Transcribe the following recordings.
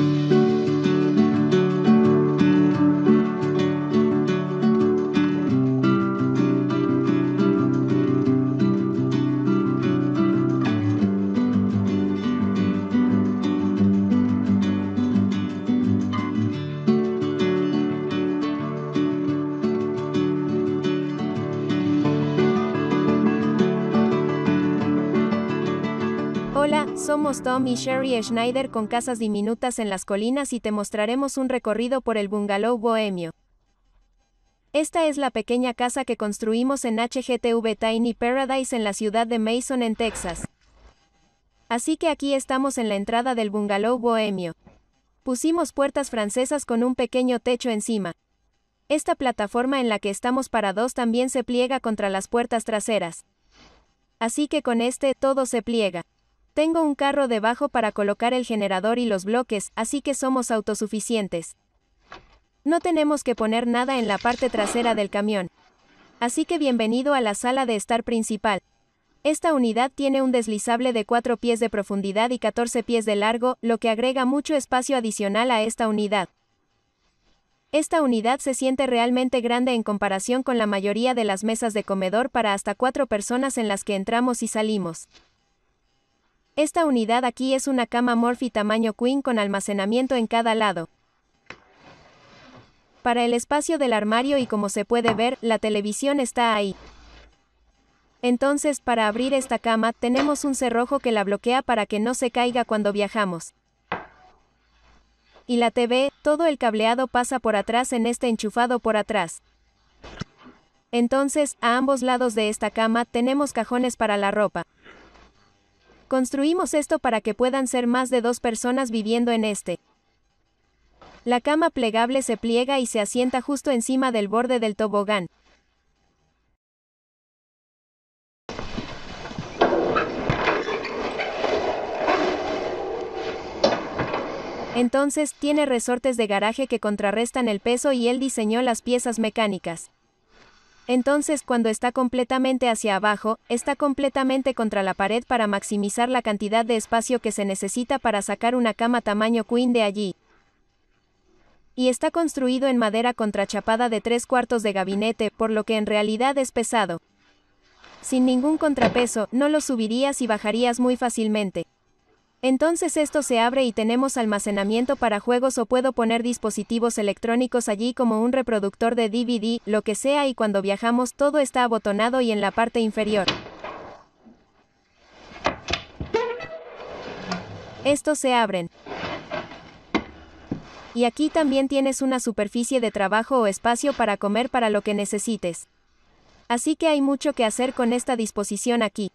Thank you. Somos Tom y Sherry Schneider con casas diminutas en las colinas y te mostraremos un recorrido por el bungalow bohemio. Esta es la pequeña casa que construimos en HGTV Tiny Paradise en la ciudad de Mason en Texas. Así que aquí estamos en la entrada del bungalow bohemio. Pusimos puertas francesas con un pequeño techo encima. Esta plataforma en la que estamos para dos también se pliega contra las puertas traseras. Así que con este, todo se pliega. Tengo un carro debajo para colocar el generador y los bloques, así que somos autosuficientes. No tenemos que poner nada en la parte trasera del camión. Así que bienvenido a la sala de estar principal. Esta unidad tiene un deslizable de 4 pies de profundidad y 14 pies de largo, lo que agrega mucho espacio adicional a esta unidad. Esta unidad se siente realmente grande en comparación con la mayoría de las mesas de comedor para hasta 4 personas en las que entramos y salimos. Esta unidad aquí es una cama Morphy tamaño queen con almacenamiento en cada lado. Para el espacio del armario y como se puede ver, la televisión está ahí. Entonces, para abrir esta cama, tenemos un cerrojo que la bloquea para que no se caiga cuando viajamos. Y la TV, todo el cableado pasa por atrás en este enchufado por atrás. Entonces, a ambos lados de esta cama tenemos cajones para la ropa. Construimos esto para que puedan ser más de dos personas viviendo en este. La cama plegable se pliega y se asienta justo encima del borde del tobogán. Entonces, tiene resortes de garaje que contrarrestan el peso y él diseñó las piezas mecánicas. Entonces cuando está completamente hacia abajo, está completamente contra la pared para maximizar la cantidad de espacio que se necesita para sacar una cama tamaño queen de allí. Y está construido en madera contrachapada de tres cuartos de gabinete, por lo que en realidad es pesado. Sin ningún contrapeso, no lo subirías y bajarías muy fácilmente. Entonces esto se abre y tenemos almacenamiento para juegos o puedo poner dispositivos electrónicos allí como un reproductor de DVD, lo que sea y cuando viajamos todo está abotonado y en la parte inferior. Estos se abren. Y aquí también tienes una superficie de trabajo o espacio para comer para lo que necesites. Así que hay mucho que hacer con esta disposición aquí.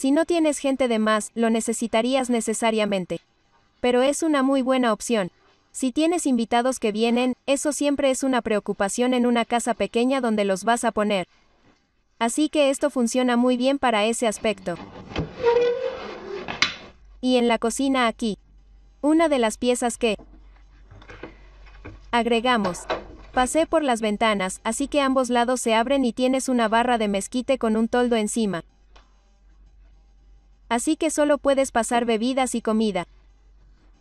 Si no tienes gente de más, lo necesitarías necesariamente. Pero es una muy buena opción. Si tienes invitados que vienen, eso siempre es una preocupación en una casa pequeña donde los vas a poner. Así que esto funciona muy bien para ese aspecto. Y en la cocina aquí. Una de las piezas que agregamos. Pasé por las ventanas, así que ambos lados se abren y tienes una barra de mezquite con un toldo encima. Así que solo puedes pasar bebidas y comida.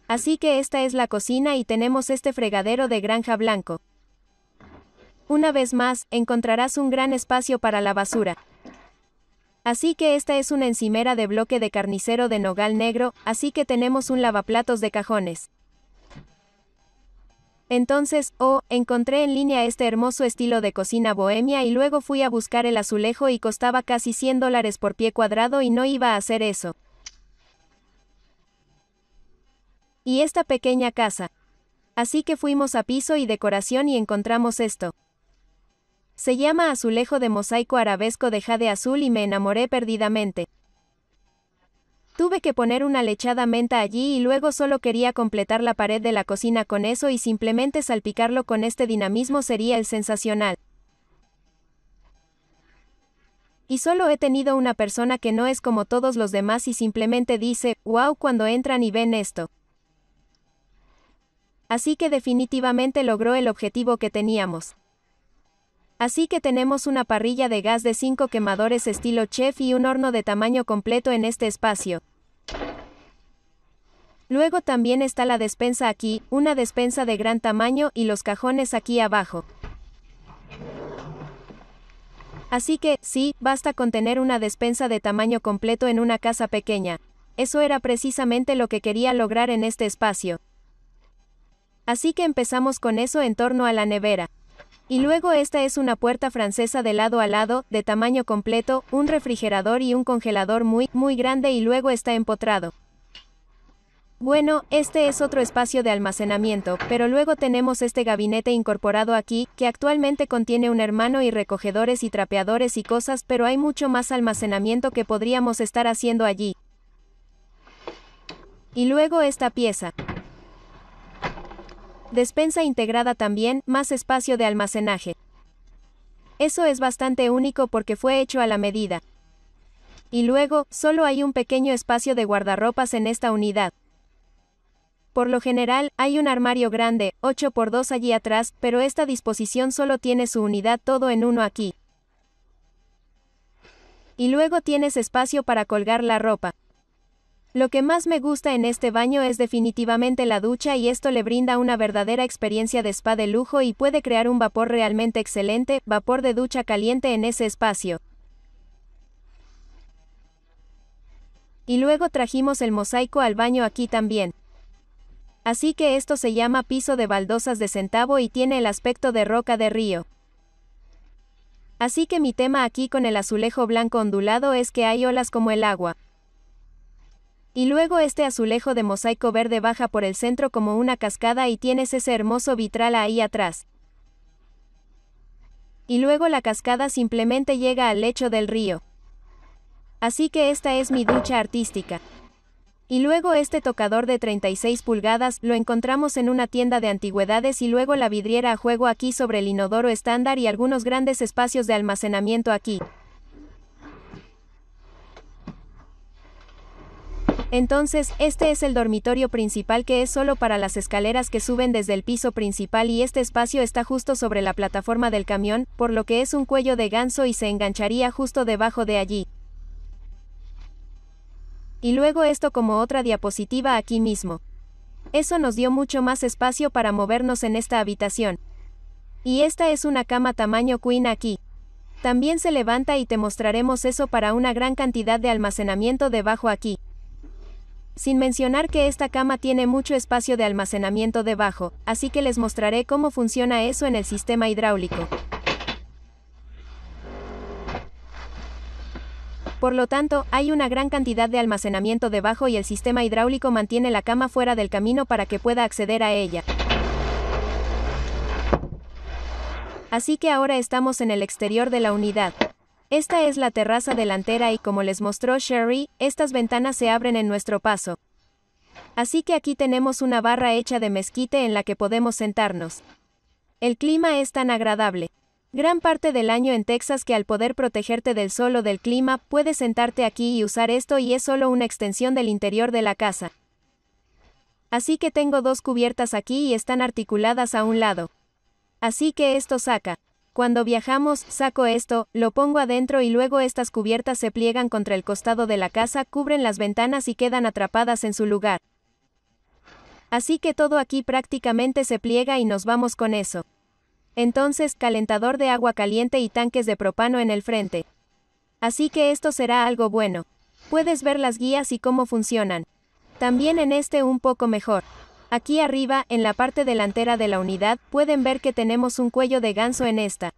Así que esta es la cocina y tenemos este fregadero de granja blanco. Una vez más, encontrarás un gran espacio para la basura. Así que esta es una encimera de bloque de carnicero de nogal negro, así que tenemos un lavaplatos de cajones. Entonces, oh, encontré en línea este hermoso estilo de cocina bohemia y luego fui a buscar el azulejo y costaba casi 100 dólares por pie cuadrado y no iba a hacer eso. Y esta pequeña casa. Así que fuimos a piso y decoración y encontramos esto. Se llama azulejo de mosaico arabesco de jade azul y me enamoré perdidamente. Tuve que poner una lechada menta allí y luego solo quería completar la pared de la cocina con eso y simplemente salpicarlo con este dinamismo sería el sensacional. Y solo he tenido una persona que no es como todos los demás y simplemente dice, wow cuando entran y ven esto. Así que definitivamente logró el objetivo que teníamos. Así que tenemos una parrilla de gas de 5 quemadores estilo chef y un horno de tamaño completo en este espacio. Luego también está la despensa aquí, una despensa de gran tamaño y los cajones aquí abajo. Así que, sí, basta con tener una despensa de tamaño completo en una casa pequeña. Eso era precisamente lo que quería lograr en este espacio. Así que empezamos con eso en torno a la nevera. Y luego esta es una puerta francesa de lado a lado, de tamaño completo, un refrigerador y un congelador muy, muy grande y luego está empotrado. Bueno, este es otro espacio de almacenamiento, pero luego tenemos este gabinete incorporado aquí, que actualmente contiene un hermano y recogedores y trapeadores y cosas, pero hay mucho más almacenamiento que podríamos estar haciendo allí. Y luego esta pieza. Despensa integrada también, más espacio de almacenaje. Eso es bastante único porque fue hecho a la medida. Y luego, solo hay un pequeño espacio de guardarropas en esta unidad. Por lo general, hay un armario grande, 8x2 allí atrás, pero esta disposición solo tiene su unidad todo en uno aquí. Y luego tienes espacio para colgar la ropa. Lo que más me gusta en este baño es definitivamente la ducha y esto le brinda una verdadera experiencia de spa de lujo y puede crear un vapor realmente excelente, vapor de ducha caliente en ese espacio. Y luego trajimos el mosaico al baño aquí también. Así que esto se llama piso de baldosas de centavo y tiene el aspecto de roca de río. Así que mi tema aquí con el azulejo blanco ondulado es que hay olas como el agua. Y luego este azulejo de mosaico verde baja por el centro como una cascada y tienes ese hermoso vitral ahí atrás. Y luego la cascada simplemente llega al lecho del río. Así que esta es mi ducha artística. Y luego este tocador de 36 pulgadas lo encontramos en una tienda de antigüedades y luego la vidriera a juego aquí sobre el inodoro estándar y algunos grandes espacios de almacenamiento aquí. Entonces, este es el dormitorio principal que es solo para las escaleras que suben desde el piso principal y este espacio está justo sobre la plataforma del camión, por lo que es un cuello de ganso y se engancharía justo debajo de allí. Y luego esto como otra diapositiva aquí mismo. Eso nos dio mucho más espacio para movernos en esta habitación. Y esta es una cama tamaño queen aquí. También se levanta y te mostraremos eso para una gran cantidad de almacenamiento debajo aquí sin mencionar que esta cama tiene mucho espacio de almacenamiento debajo, así que les mostraré cómo funciona eso en el sistema hidráulico. Por lo tanto, hay una gran cantidad de almacenamiento debajo y el sistema hidráulico mantiene la cama fuera del camino para que pueda acceder a ella. Así que ahora estamos en el exterior de la unidad. Esta es la terraza delantera y como les mostró Sherry, estas ventanas se abren en nuestro paso. Así que aquí tenemos una barra hecha de mezquite en la que podemos sentarnos. El clima es tan agradable. Gran parte del año en Texas que al poder protegerte del sol o del clima, puedes sentarte aquí y usar esto y es solo una extensión del interior de la casa. Así que tengo dos cubiertas aquí y están articuladas a un lado. Así que esto saca. Cuando viajamos, saco esto, lo pongo adentro y luego estas cubiertas se pliegan contra el costado de la casa, cubren las ventanas y quedan atrapadas en su lugar. Así que todo aquí prácticamente se pliega y nos vamos con eso. Entonces, calentador de agua caliente y tanques de propano en el frente. Así que esto será algo bueno. Puedes ver las guías y cómo funcionan. También en este un poco mejor. Aquí arriba, en la parte delantera de la unidad, pueden ver que tenemos un cuello de ganso en esta.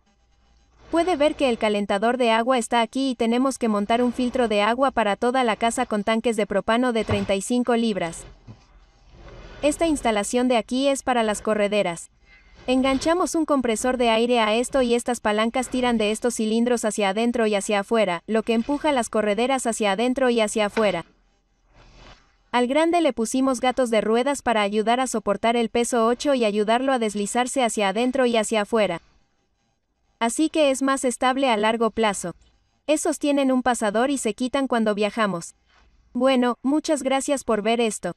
Puede ver que el calentador de agua está aquí y tenemos que montar un filtro de agua para toda la casa con tanques de propano de 35 libras. Esta instalación de aquí es para las correderas. Enganchamos un compresor de aire a esto y estas palancas tiran de estos cilindros hacia adentro y hacia afuera, lo que empuja las correderas hacia adentro y hacia afuera. Al grande le pusimos gatos de ruedas para ayudar a soportar el peso 8 y ayudarlo a deslizarse hacia adentro y hacia afuera. Así que es más estable a largo plazo. Esos tienen un pasador y se quitan cuando viajamos. Bueno, muchas gracias por ver esto.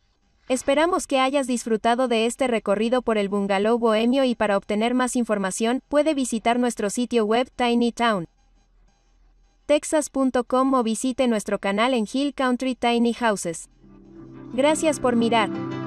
Esperamos que hayas disfrutado de este recorrido por el bungalow bohemio y para obtener más información puede visitar nuestro sitio web tinytown.texas.com o visite nuestro canal en Hill Country Tiny Houses. Gracias por mirar.